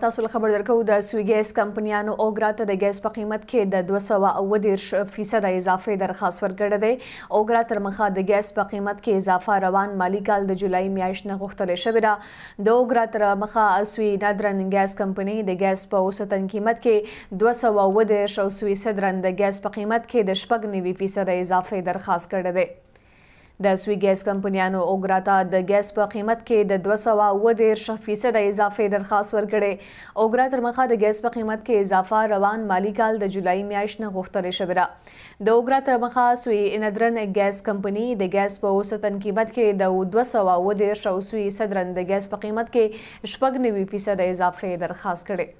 تاسو له خبر درکو د سویګیس کمپنیانو اوګرا ته د ګیس په قیمت کې د 230% اضافه درخواست ورکړه ده اوګرا تر مخه د ګیس په قیمت کې اضافه روان مالی کال د جولای میاشت نه غوښتل شوې ده د اوګرا تر مخه اسوي نادرن ګیس کمپنی د ګیس په اوسطن قیمت کې 230% سوي صدرن د ګیس په قیمت کې د شپږ نیوي فیصد اضافه درخواست کړه ده د سوي ګیس کمپنیانو اوګراتا د ګیس په قیمت کې د 230 فیصد اضافه درخواست ورکړي اوګرا تر مخه د ګیس په قیمت کې اضافه روان مالی کال د جولای میاشت نه غوښتل شوې ده د اوګرا تر مخه سوي اندرن ګیس کمپنی د ګیس په اوسطن قیمت کې د 230 سوي صدرن د ګیس په قیمت کې شپږ نوي فیصد اضافه درخواست کړي